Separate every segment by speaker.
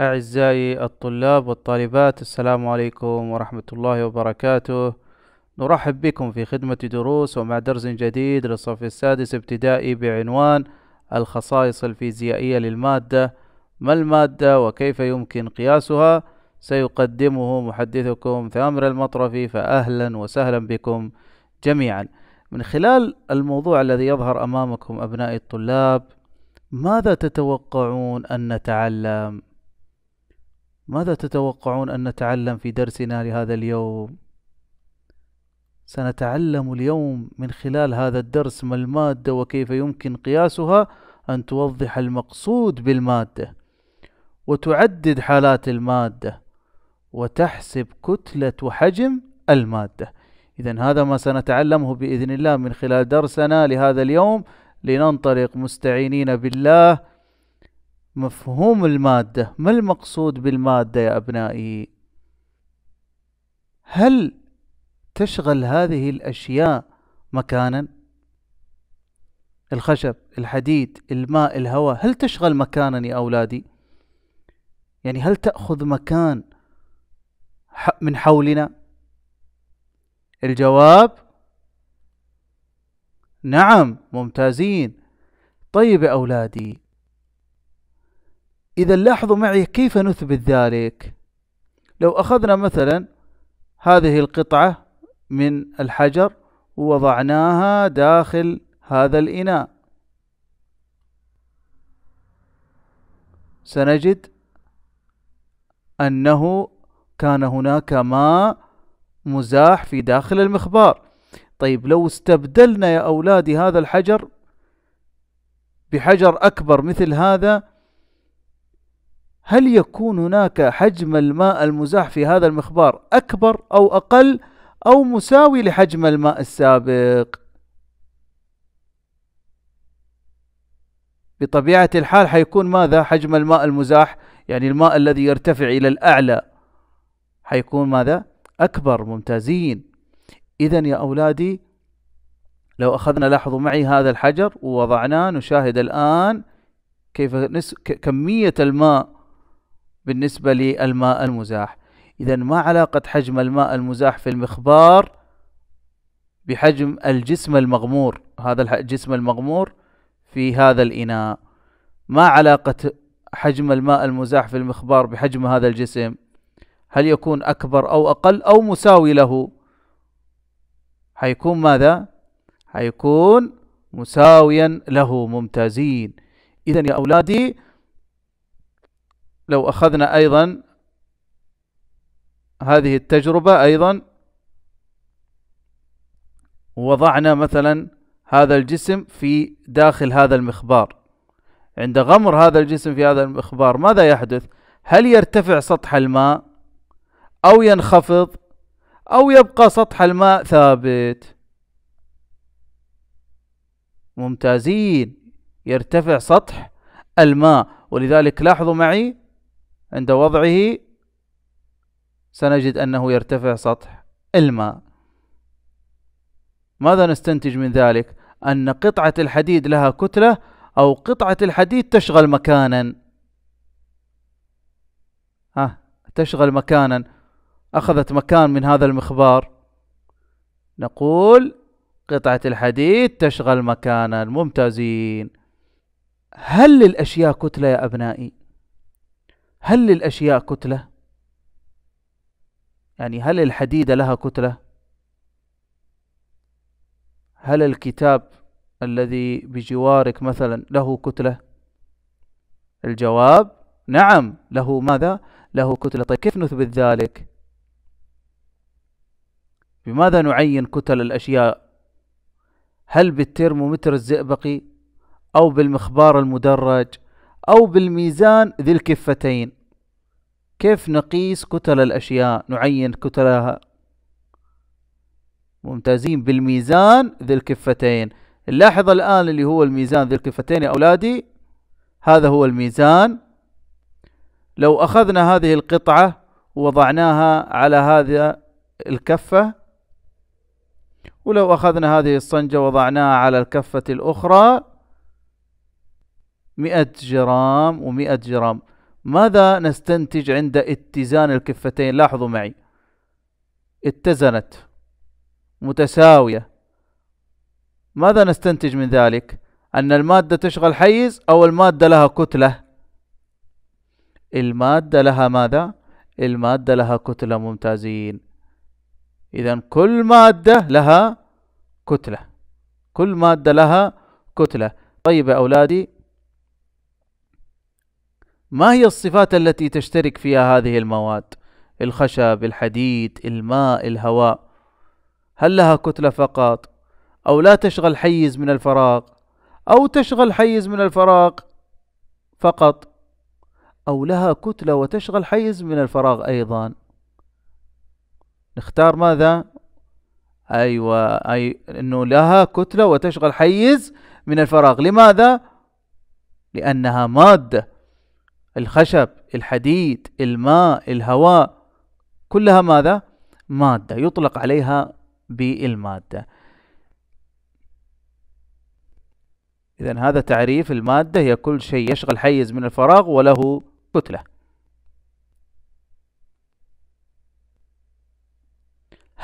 Speaker 1: أعزائي الطلاب والطالبات السلام عليكم ورحمة الله وبركاته نرحب بكم في خدمة دروس ومع درس جديد للصف السادس ابتدائي بعنوان الخصائص الفيزيائية للمادة ما المادة وكيف يمكن قياسها سيقدمه محدثكم ثامر المطرفي فأهلا وسهلا بكم جميعا من خلال الموضوع الذي يظهر امامكم ابنائي الطلاب ماذا تتوقعون ان نتعلم ماذا تتوقعون ان نتعلم في درسنا لهذا اليوم سنتعلم اليوم من خلال هذا الدرس ما الماده وكيف يمكن قياسها ان توضح المقصود بالماده وتعدد حالات الماده وتحسب كتله وحجم الماده إذا هذا ما سنتعلمه بإذن الله من خلال درسنا لهذا اليوم لننطلق مستعينين بالله مفهوم المادة ما المقصود بالمادة يا أبنائي هل تشغل هذه الأشياء مكانا الخشب الحديد الماء الهواء هل تشغل مكانا يا أولادي يعني هل تأخذ مكان من حولنا الجواب نعم ممتازين طيب يا أولادي إذا لاحظوا معي كيف نثبت ذلك لو أخذنا مثلا هذه القطعة من الحجر ووضعناها داخل هذا الإناء سنجد أنه كان هناك ماء مزاح في داخل المخبار طيب لو استبدلنا يا أولادي هذا الحجر بحجر أكبر مثل هذا هل يكون هناك حجم الماء المزاح في هذا المخبار أكبر أو أقل أو مساوي لحجم الماء السابق بطبيعة الحال حيكون ماذا حجم الماء المزاح يعني الماء الذي يرتفع إلى الأعلى حيكون ماذا أكبر ممتازين إذا يا أولادي لو أخذنا لاحظوا معي هذا الحجر ووضعناه نشاهد الآن كيف نس... كمية الماء بالنسبة للماء المزاح إذا ما علاقة حجم الماء المزاح في المخبار بحجم الجسم المغمور هذا الجسم المغمور في هذا الإناء ما علاقة حجم الماء المزاح في المخبار بحجم هذا الجسم هل يكون أكبر أو أقل أو مساوي له حيكون ماذا حيكون مساويا له ممتازين إذا يا أولادي لو أخذنا أيضا هذه التجربة أيضا وضعنا مثلا هذا الجسم في داخل هذا المخبار عند غمر هذا الجسم في هذا المخبار ماذا يحدث هل يرتفع سطح الماء أو ينخفض أو يبقى سطح الماء ثابت ممتازين يرتفع سطح الماء ولذلك لاحظوا معي عند وضعه سنجد أنه يرتفع سطح الماء ماذا نستنتج من ذلك أن قطعة الحديد لها كتلة أو قطعة الحديد تشغل مكانا ها تشغل مكانا أخذت مكان من هذا المخبار نقول قطعة الحديد تشغل مكانا ممتازين هل للأشياء كتلة يا أبنائي هل للأشياء كتلة يعني هل الحديدة لها كتلة هل الكتاب الذي بجوارك مثلا له كتلة الجواب نعم له ماذا له كتلة طيب كيف نثبت ذلك بماذا نعين كتل الأشياء هل بالترمومتر الزئبقي أو بالمخبار المدرج أو بالميزان ذي الكفتين كيف نقيس كتل الأشياء نعين كتلها ممتازين بالميزان ذي الكفتين نلاحظ الآن اللي هو الميزان ذي الكفتين يا أولادي هذا هو الميزان لو أخذنا هذه القطعة ووضعناها على هذا الكفة ولو أخذنا هذه الصنجة وضعناها على الكفة الأخرى مئة جرام ومئة جرام ماذا نستنتج عند اتزان الكفتين لاحظوا معي اتزنت متساوية ماذا نستنتج من ذلك أن المادة تشغل حيز أو المادة لها كتلة المادة لها ماذا المادة لها كتلة ممتازين إذا كل مادة لها كتلة كل مادة لها كتلة طيب يا أولادي ما هي الصفات التي تشترك فيها هذه المواد الخشب الحديد الماء الهواء هل لها كتلة فقط أو لا تشغل حيز من الفراغ أو تشغل حيز من الفراغ فقط أو لها كتلة وتشغل حيز من الفراغ أيضا نختار ماذا ايوه اي انه لها كتله وتشغل حيز من الفراغ لماذا لانها ماده الخشب الحديد الماء الهواء كلها ماذا ماده يطلق عليها بالماده اذا هذا تعريف الماده هي كل شيء يشغل حيز من الفراغ وله كتله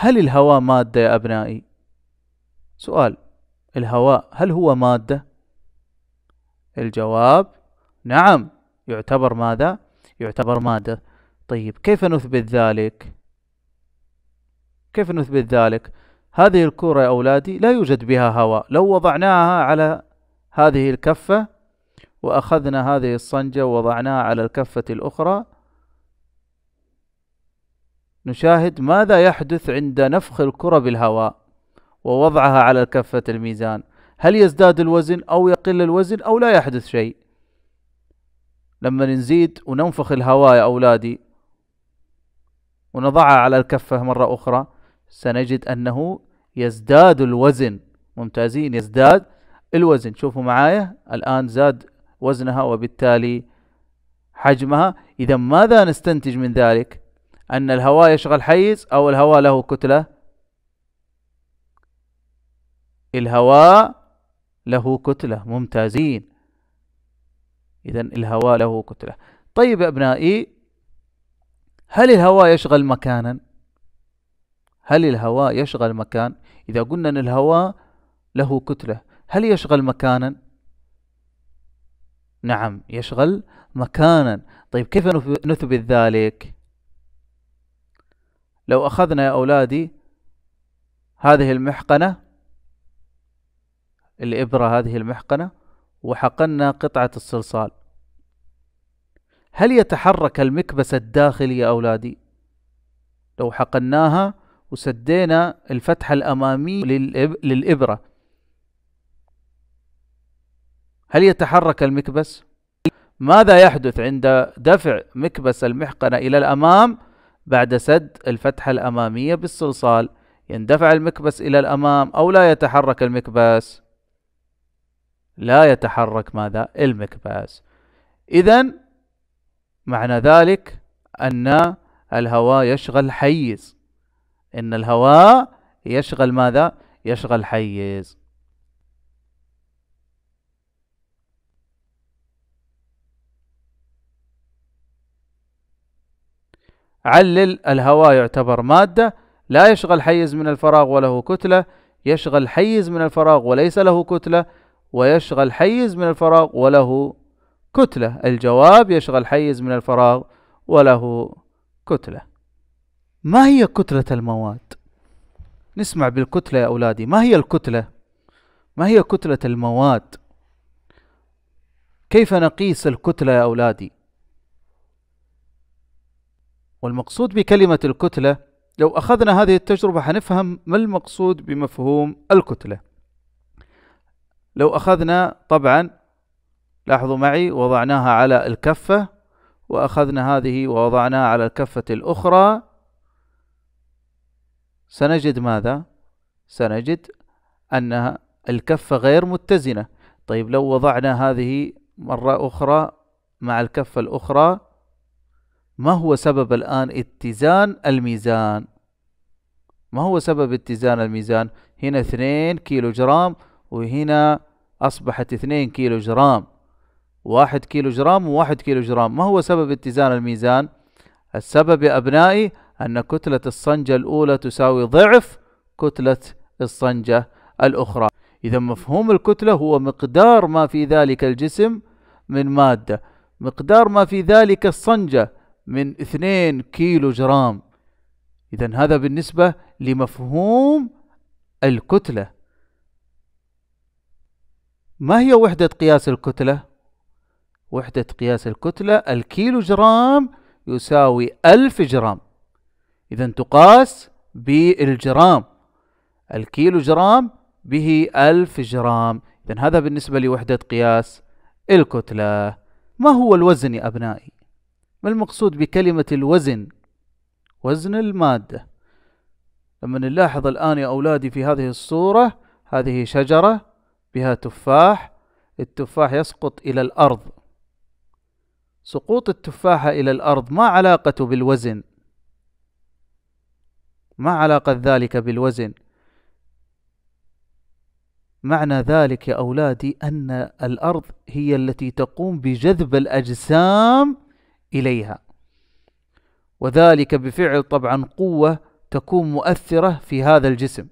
Speaker 1: هل الهواء مادة يا أبنائي؟ سؤال الهواء هل هو مادة؟ الجواب نعم يعتبر ماذا؟ يعتبر مادة طيب كيف نثبت ذلك؟ كيف نثبت ذلك؟ هذه الكرة يا أولادي لا يوجد بها هواء لو وضعناها على هذه الكفة وأخذنا هذه الصنجة ووضعناها على الكفة الأخرى نشاهد ماذا يحدث عند نفخ الكرة بالهواء ووضعها على كفة الميزان هل يزداد الوزن أو يقل الوزن أو لا يحدث شيء لما نزيد وننفخ الهواء يا أولادي ونضعها على الكفة مرة أخرى سنجد أنه يزداد الوزن ممتازين يزداد الوزن شوفوا معايا الآن زاد وزنها وبالتالي حجمها إذا ماذا نستنتج من ذلك أن الهواء يشغل حيز أو الهواء له كتلة الهواء له كتلة ممتازين إذا الهواء له كتلة طيب يا أبنائي هل الهواء يشغل مكانا هل الهواء يشغل مكان إذا قلنا أن الهواء له كتلة هل يشغل مكانا نعم يشغل مكانا طيب كيف نثبت ذلك لو أخذنا يا أولادي هذه المحقنة الإبرة هذه المحقنة وحقنا قطعة الصلصال هل يتحرك المكبس الداخلي يا أولادي لو حقناها وسدينا الفتحة الأمامية للإبرة هل يتحرك المكبس؟ ماذا يحدث عند دفع مكبس المحقنة إلى الأمام؟ بعد سد الفتحة الأمامية بالصلصال يندفع المكبس إلى الأمام أو لا يتحرك المكبس لا يتحرك ماذا المكبس إذا معنى ذلك أن الهواء يشغل حيز إن الهواء يشغل ماذا يشغل حيز علل الهواء يعتبر مادة لا يشغل حيز من الفراغ وله كتلة يشغل حيز من الفراغ وليس له كتلة ويشغل حيز من الفراغ وله كتلة الجواب يشغل حيز من الفراغ وله كتلة ما هي كتلة المواد؟ نسمع بالكتلة يا أولادي ما هي الكتلة؟ ما هي كتلة المواد؟ كيف نقيس الكتلة يا أولادي؟ والمقصود بكلمة الكتلة لو أخذنا هذه التجربة حنفهم ما المقصود بمفهوم الكتلة لو أخذنا طبعا لاحظوا معي وضعناها على الكفة وأخذنا هذه ووضعناها على الكفة الأخرى سنجد ماذا؟ سنجد أن الكفة غير متزنة طيب لو وضعنا هذه مرة أخرى مع الكفة الأخرى ما هو سبب الآن اتزان الميزان ما هو سبب اتزان الميزان هنا 2 كيلو جرام وهنا أصبحت 2 كيلو جرام واحد كيلو جرام وواحد كيلو جرام ما هو سبب اتزان الميزان السبب يا أبنائي أن كتلة الصنجة الأولى تساوي ضعف كتلة الصنجة الأخرى إذا مفهوم الكتلة هو مقدار ما في ذلك الجسم من مادة مقدار ما في ذلك الصنجة من 2 كيلو جرام إذا هذا بالنسبة لمفهوم الكتلة ما هي وحدة قياس الكتلة؟ وحدة قياس الكتلة الكيلو جرام يساوي ألف جرام إذا تقاس بالجرام الكيلو جرام به ألف جرام إذا هذا بالنسبة لوحدة قياس الكتلة ما هو الوزن يا أبنائي؟ ما المقصود بكلمة الوزن وزن المادة لما نلاحظ الآن يا أولادي في هذه الصورة هذه شجرة بها تفاح التفاح يسقط إلى الأرض سقوط التفاحة إلى الأرض ما علاقته بالوزن ما علاقة ذلك بالوزن معنى ذلك يا أولادي أن الأرض هي التي تقوم بجذب الأجسام إليها وذلك بفعل طبعا قوة تكون مؤثرة في هذا الجسم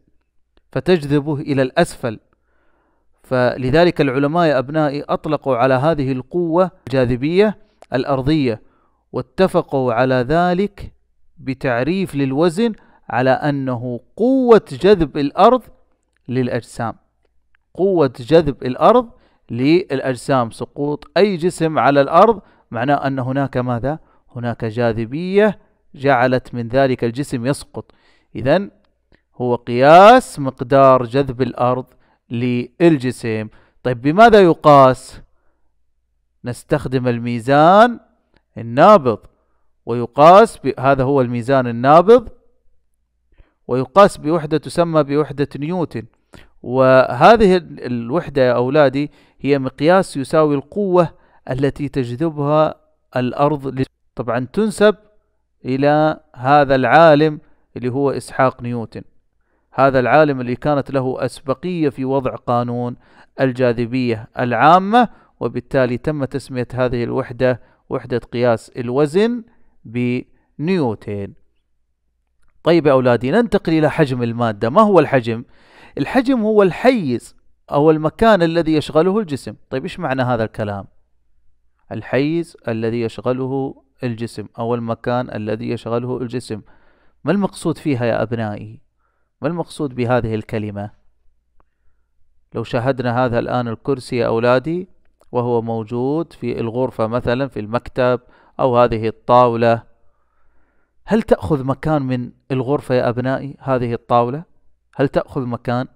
Speaker 1: فتجذبه إلى الأسفل فلذلك العلماء يا أبنائي أطلقوا على هذه القوة الجاذبية الأرضية واتفقوا على ذلك بتعريف للوزن على أنه قوة جذب الأرض للأجسام قوة جذب الأرض للأجسام سقوط أي جسم على الأرض معناه أن هناك ماذا؟ هناك جاذبية جعلت من ذلك الجسم يسقط إذا هو قياس مقدار جذب الأرض للجسم طيب بماذا يقاس؟ نستخدم الميزان النابض ويقاس هذا هو الميزان النابض ويقاس بوحدة تسمى بوحدة نيوتن وهذه الوحدة يا أولادي هي مقياس يساوي القوة التي تجذبها الأرض طبعا تنسب إلى هذا العالم اللي هو إسحاق نيوتن هذا العالم اللي كانت له أسبقية في وضع قانون الجاذبية العامة وبالتالي تم تسمية هذه الوحدة وحدة قياس الوزن بنيوتن طيب يا أولادي ننتقل إلى حجم المادة ما هو الحجم؟ الحجم هو الحيز أو المكان الذي يشغله الجسم طيب إيش معنى هذا الكلام؟ الحيز الذي يشغله الجسم أو المكان الذي يشغله الجسم ما المقصود فيها يا أبنائي ما المقصود بهذه الكلمة لو شاهدنا هذا الآن الكرسي يا أولادي وهو موجود في الغرفة مثلا في المكتب أو هذه الطاولة هل تأخذ مكان من الغرفة يا أبنائي هذه الطاولة هل تأخذ مكان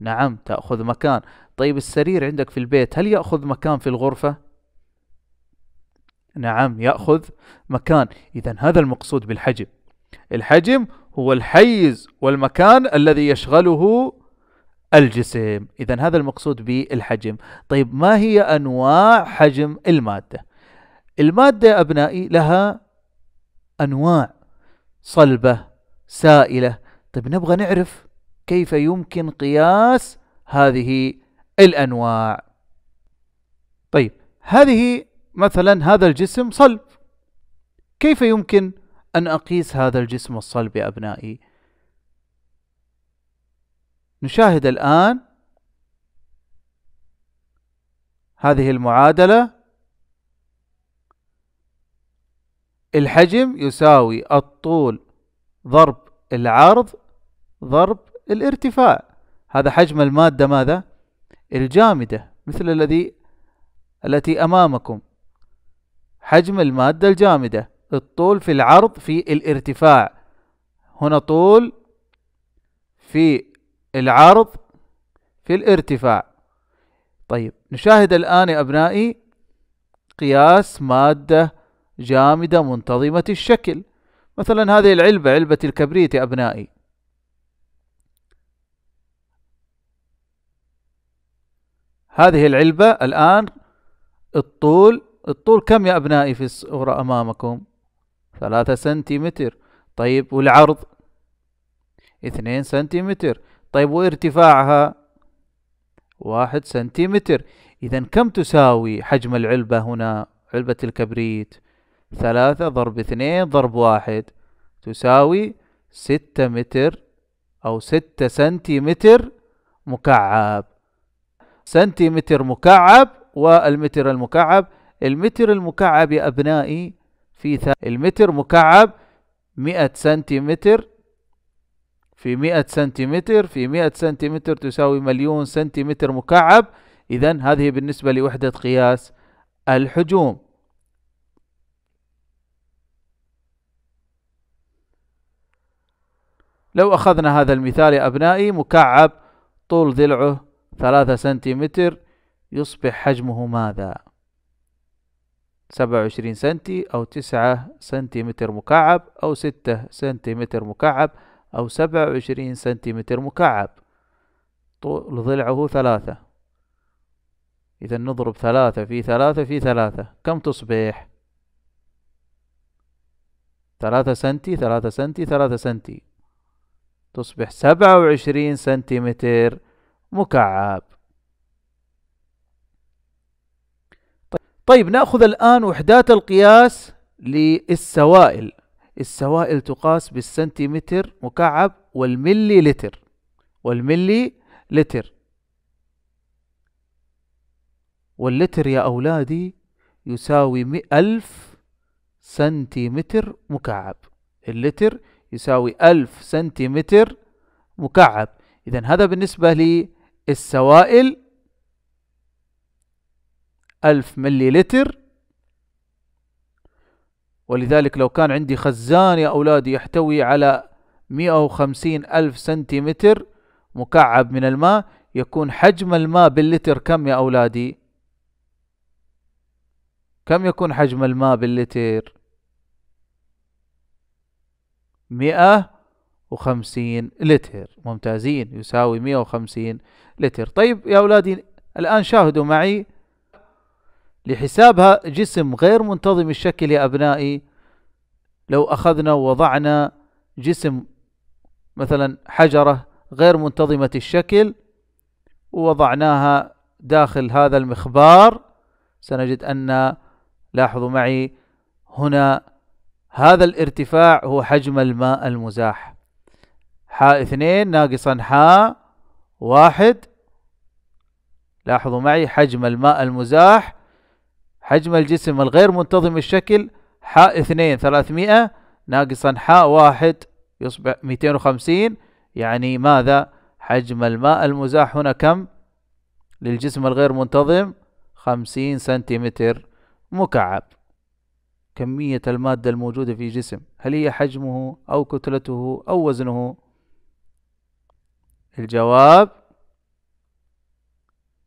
Speaker 1: نعم تأخذ مكان طيب السرير عندك في البيت هل يأخذ مكان في الغرفة نعم يأخذ مكان إذا هذا المقصود بالحجم الحجم هو الحيز والمكان الذي يشغله الجسم إذا هذا المقصود بالحجم طيب ما هي أنواع حجم المادة المادة أبنائي لها أنواع صلبة سائلة طيب نبغى نعرف كيف يمكن قياس هذه الأنواع طيب هذه مثلا هذا الجسم صلب كيف يمكن أن أقيس هذا الجسم الصلب يا أبنائي نشاهد الآن هذه المعادلة الحجم يساوي الطول ضرب العرض ضرب الارتفاع هذا حجم المادة ماذا؟ الجامدة مثل الذي التي أمامكم حجم المادة الجامدة الطول في العرض في الارتفاع هنا طول في العرض في الارتفاع طيب نشاهد الآن يا أبنائي قياس مادة جامدة منتظمة الشكل مثلا هذه العلبة علبة الكبريت يا أبنائي هذه العلبة الآن الطول الطول كم يا أبنائي في الصورة أمامكم ثلاثة سنتيمتر طيب والعرض اثنين سنتيمتر طيب وارتفاعها واحد سنتيمتر إذا كم تساوي حجم العلبة هنا علبة الكبريت ثلاثة ضرب اثنين ضرب واحد تساوي ستة متر أو ستة سنتيمتر مكعب سنتيمتر مكعب والمتر المكعب المتر المكعب يا أبنائي في ث... المتر مكعب مئة سنتيمتر في مئة سنتيمتر في مئة سنتيمتر تساوي مليون سنتيمتر مكعب إذا هذه بالنسبة لوحدة قياس الحجوم لو أخذنا هذا المثال يا أبنائي مكعب طول ضلعه ثلاثة سنتيمتر يصبح حجمه ماذا؟ سبعة وعشرين سنتي أو تسعة سنتيمتر مكعب أو ستة سنتيمتر مكعب أو سبعة وعشرين سنتيمتر مكعب طول ضلعه ثلاثة إذا نضرب ثلاثة في ثلاثة في ثلاثة كم تصبح ثلاثة سنتي ثلاثة سنتي ثلاثة سنتي تصبح سبعة وعشرين سنتيمتر مكعب طيب نأخذ الآن وحدات القياس للسوائل السوائل تقاس بالسنتيمتر مكعب والملي لتر والملي لتر واللتر يا أولادي يساوي ألف سنتيمتر مكعب اللتر يساوي ألف سنتيمتر مكعب إذا هذا بالنسبة للسوائل ألف لتر ولذلك لو كان عندي خزان يا أولادي يحتوي على مئة وخمسين ألف سنتيمتر مكعب من الماء يكون حجم الماء باللتر كم يا أولادي كم يكون حجم الماء باللتر مئة وخمسين لتر ممتازين يساوي مئة وخمسين لتر طيب يا أولادي الآن شاهدوا معي لحسابها جسم غير منتظم الشكل يا أبنائي لو أخذنا ووضعنا جسم مثلا حجرة غير منتظمة الشكل ووضعناها داخل هذا المخبار سنجد أن لاحظوا معي هنا هذا الارتفاع هو حجم الماء المزاح حاء اثنين ناقصا حاء واحد لاحظوا معي حجم الماء المزاح حجم الجسم الغير منتظم الشكل ح اثنين ثلاثمائة ناقصا ح واحد يصبح ميتين وخمسين يعني ماذا حجم الماء المزاح هنا كم للجسم الغير منتظم خمسين سنتيمتر مكعب كمية المادة الموجودة في جسم هل هي حجمه أو كتلته أو وزنه الجواب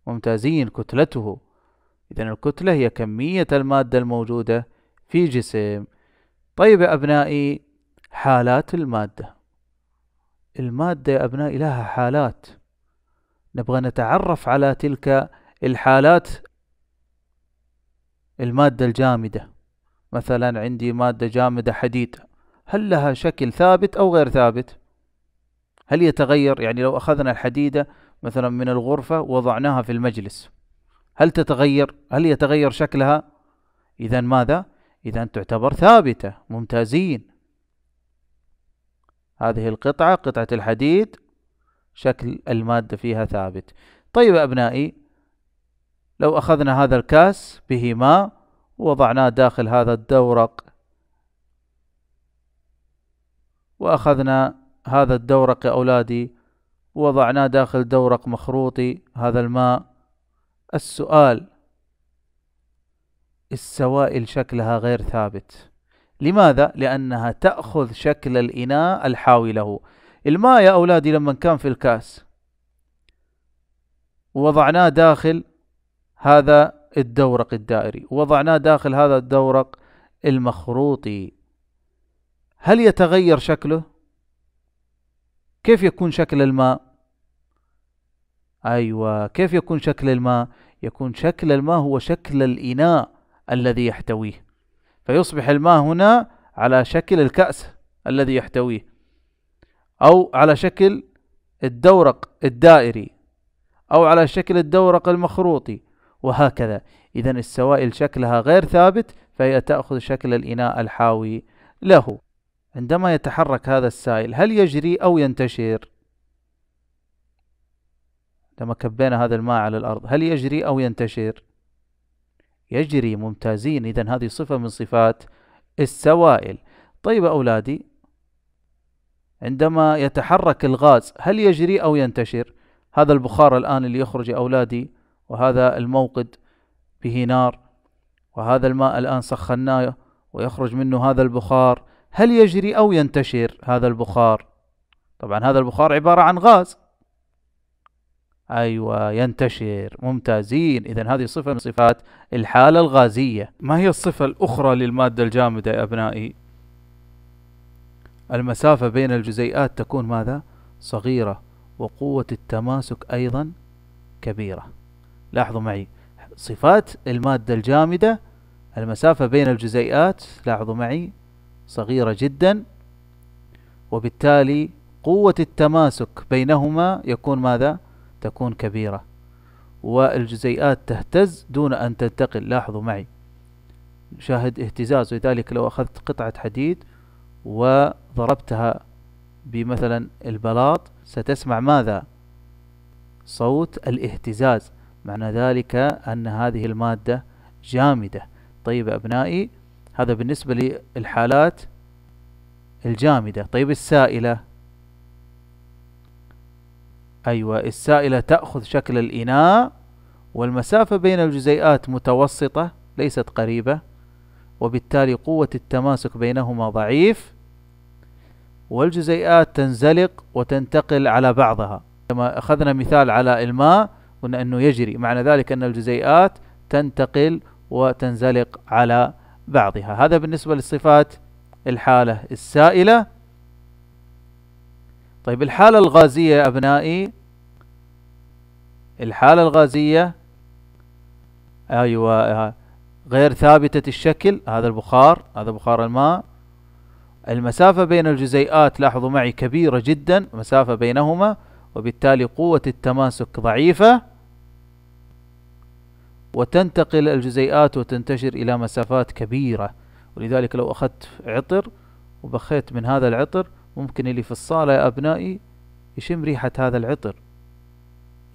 Speaker 1: ممتازين كتلته إذا الكتلة هي كمية المادة الموجودة في جسم طيب يا أبنائي حالات المادة المادة يا أبنائي لها حالات نبغى نتعرف على تلك الحالات المادة الجامدة مثلا عندي مادة جامدة حديد هل لها شكل ثابت أو غير ثابت هل يتغير يعني لو أخذنا الحديدة مثلا من الغرفة وضعناها في المجلس هل تتغير هل يتغير شكلها إذا ماذا إذا تعتبر ثابتة ممتازين هذه القطعة قطعة الحديد شكل المادة فيها ثابت طيب أبنائي لو أخذنا هذا الكاس به ماء ووضعناه داخل هذا الدورق وأخذنا هذا الدورق يا أولادي ووضعناه داخل دورق مخروطي هذا الماء السؤال السوائل شكلها غير ثابت لماذا؟ لأنها تأخذ شكل الإناء الحاوي له الماء يا أولادي لما كان في الكاس ووضعناه داخل هذا الدورق الدائري ووضعناه داخل هذا الدورق المخروطي هل يتغير شكله؟ كيف يكون شكل الماء؟ أيوة كيف يكون شكل الماء؟ يكون شكل الماء هو شكل الإناء الذي يحتويه فيصبح الماء هنا على شكل الكأس الذي يحتويه أو على شكل الدورق الدائري أو على شكل الدورق المخروطي وهكذا إذا السوائل شكلها غير ثابت فهي تأخذ شكل الإناء الحاوي له عندما يتحرك هذا السائل هل يجري أو ينتشر؟ لما كبينا هذا الماء على الأرض هل يجري أو ينتشر يجري ممتازين إذا هذه صفة من صفات السوائل طيب أولادي عندما يتحرك الغاز هل يجري أو ينتشر هذا البخار الآن اللي يخرج يا أولادي وهذا الموقد به نار وهذا الماء الآن سخناه ويخرج منه هذا البخار هل يجري أو ينتشر هذا البخار طبعا هذا البخار عبارة عن غاز ايوه ينتشر ممتازين اذا هذه صفه من صفات الحاله الغازيه ما هي الصفه الاخرى للماده الجامده يا ابنائي المسافه بين الجزيئات تكون ماذا صغيره وقوه التماسك ايضا كبيره لاحظوا معي صفات الماده الجامده المسافه بين الجزيئات لاحظوا معي صغيره جدا وبالتالي قوه التماسك بينهما يكون ماذا تكون كبيرة والجزيئات تهتز دون أن تنتقل لاحظوا معي شاهد اهتزاز لذلك لو أخذت قطعة حديد وضربتها بمثلا البلاط ستسمع ماذا صوت الاهتزاز معنى ذلك أن هذه المادة جامدة طيب أبنائي هذا بالنسبة للحالات الجامدة طيب السائلة أيوة السائلة تأخذ شكل الإناء والمسافة بين الجزيئات متوسطة ليست قريبة وبالتالي قوة التماسك بينهما ضعيف والجزيئات تنزلق وتنتقل على بعضها كما أخذنا مثال على الماء قلنا أنه يجري معنى ذلك أن الجزيئات تنتقل وتنزلق على بعضها هذا بالنسبة للصفات الحالة السائلة طيب الحالة الغازية يا أبنائي الحالة الغازية أيوة آه، غير ثابتة الشكل هذا البخار هذا بخار الماء المسافة بين الجزيئات لاحظوا معي كبيرة جدا مسافة بينهما وبالتالي قوة التماسك ضعيفة وتنتقل الجزيئات وتنتشر إلى مسافات كبيرة ولذلك لو أخذت عطر وبخيت من هذا العطر ممكن اللي في الصالة يا أبنائي يشم ريحة هذا العطر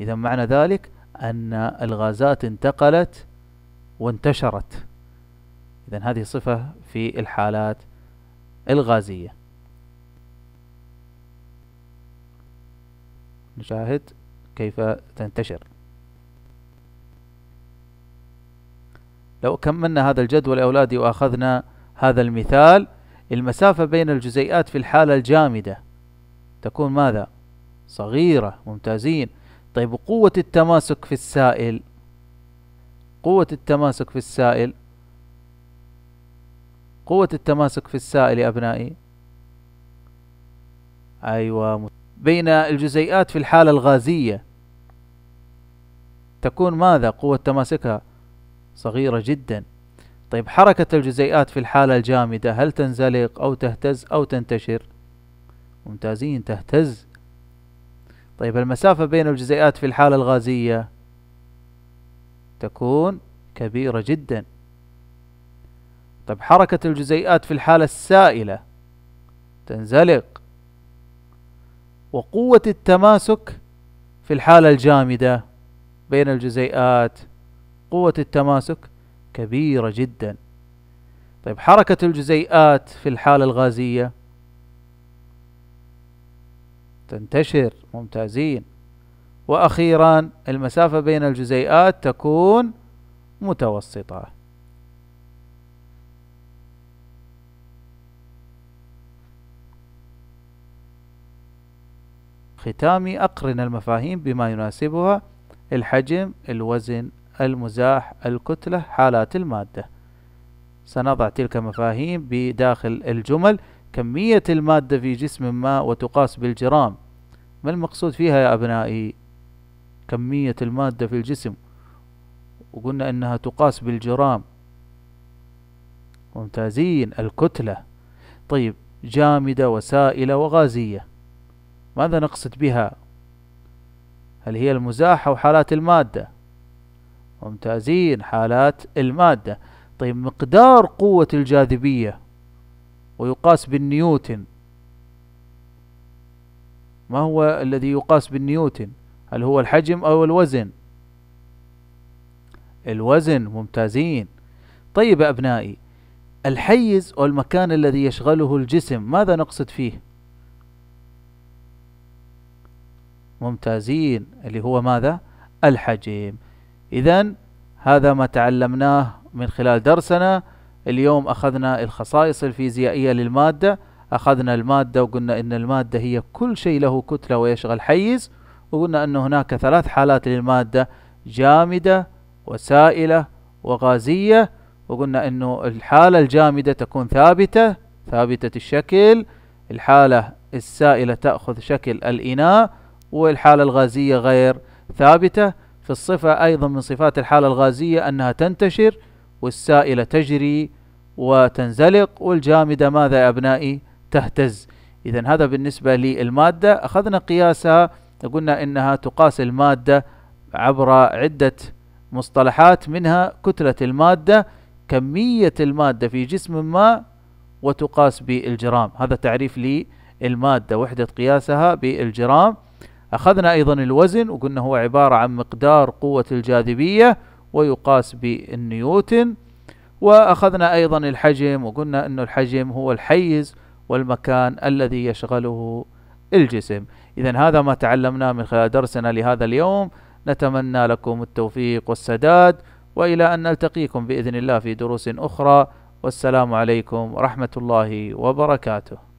Speaker 1: إذا معنى ذلك أن الغازات انتقلت وانتشرت إذا هذه صفة في الحالات الغازية نشاهد كيف تنتشر لو كملنا هذا الجدول يا أولادي وأخذنا هذا المثال المسافة بين الجزيئات في الحالة الجامدة تكون ماذا؟ صغيرة ممتازين طيب وقوة التماسك في السائل قوة التماسك في السائل قوة التماسك في السائل يا أبنائي أيوة بين الجزيئات في الحالة الغازية تكون ماذا قوة تماسكها صغيرة جدا طيب حركة الجزيئات في الحالة الجامدة هل تنزلق أو تهتز أو تنتشر ممتازين تهتز طيب المسافة بين الجزيئات في الحالة الغازية تكون كبيرة جدا طيب حركة الجزيئات في الحالة السائلة تنزلق وقوة التماسك في الحالة الجامدة بين الجزيئات قوة التماسك كبيرة جدا طيب حركة الجزيئات في الحالة الغازية تنتشر ممتازين وأخيرا المسافة بين الجزيئات تكون متوسطة ختامي أقرن المفاهيم بما يناسبها الحجم الوزن المزاح الكتلة حالات المادة سنضع تلك مفاهيم بداخل الجمل كمية المادة في جسم ما وتقاس بالجرام ما المقصود فيها يا أبنائي كمية المادة في الجسم وقلنا أنها تقاس بالجرام ممتازين الكتلة طيب جامدة وسائلة وغازية ماذا نقصد بها هل هي المزاح أو حالات المادة ممتازين حالات المادة طيب مقدار قوة الجاذبية ويقاس بالنيوتن ما هو الذي يقاس بالنيوتن هل هو الحجم أو الوزن الوزن ممتازين طيب يا أبنائي الحيز والمكان الذي يشغله الجسم ماذا نقصد فيه ممتازين اللي هو ماذا الحجم إذا هذا ما تعلمناه من خلال درسنا اليوم أخذنا الخصائص الفيزيائية للمادة أخذنا المادة وقلنا إن المادة هي كل شيء له كتلة ويشغل حيز وقلنا أن هناك ثلاث حالات للمادة جامدة وسائلة وغازية وقلنا أنه الحالة الجامدة تكون ثابتة ثابتة الشكل الحالة السائلة تأخذ شكل الإناء والحالة الغازية غير ثابتة في الصفة أيضا من صفات الحالة الغازية أنها تنتشر والسائلة تجري وتنزلق والجامدة ماذا يا أبنائي تهتز إذا هذا بالنسبة للمادة أخذنا قياسها قلنا إنها تقاس المادة عبر عدة مصطلحات منها كتلة المادة كمية المادة في جسم ما وتقاس بالجرام هذا تعريف للمادة وحدة قياسها بالجرام أخذنا أيضا الوزن وقلنا هو عبارة عن مقدار قوة الجاذبية ويقاس بالنيوتن وأخذنا أيضا الحجم وقلنا أن الحجم هو الحيز والمكان الذي يشغله الجسم إذا هذا ما تعلمناه من خلال درسنا لهذا اليوم نتمنى لكم التوفيق والسداد وإلى أن نلتقيكم بإذن الله في دروس أخرى والسلام عليكم ورحمة الله وبركاته